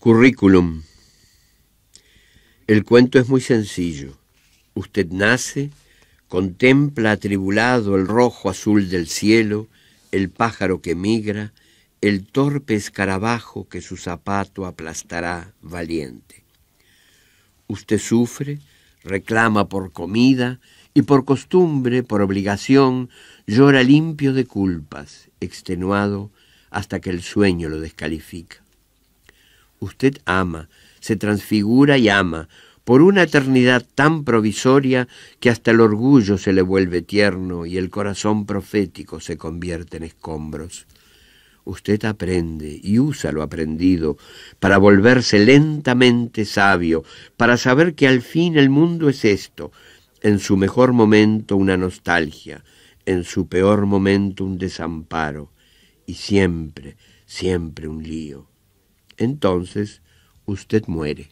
Currículum. El cuento es muy sencillo. Usted nace, contempla atribulado el rojo azul del cielo, el pájaro que migra, el torpe escarabajo que su zapato aplastará valiente. Usted sufre, reclama por comida y por costumbre, por obligación, llora limpio de culpas, extenuado hasta que el sueño lo descalifica. Usted ama, se transfigura y ama, por una eternidad tan provisoria que hasta el orgullo se le vuelve tierno y el corazón profético se convierte en escombros. Usted aprende y usa lo aprendido para volverse lentamente sabio, para saber que al fin el mundo es esto, en su mejor momento una nostalgia, en su peor momento un desamparo y siempre, siempre un lío entonces usted muere.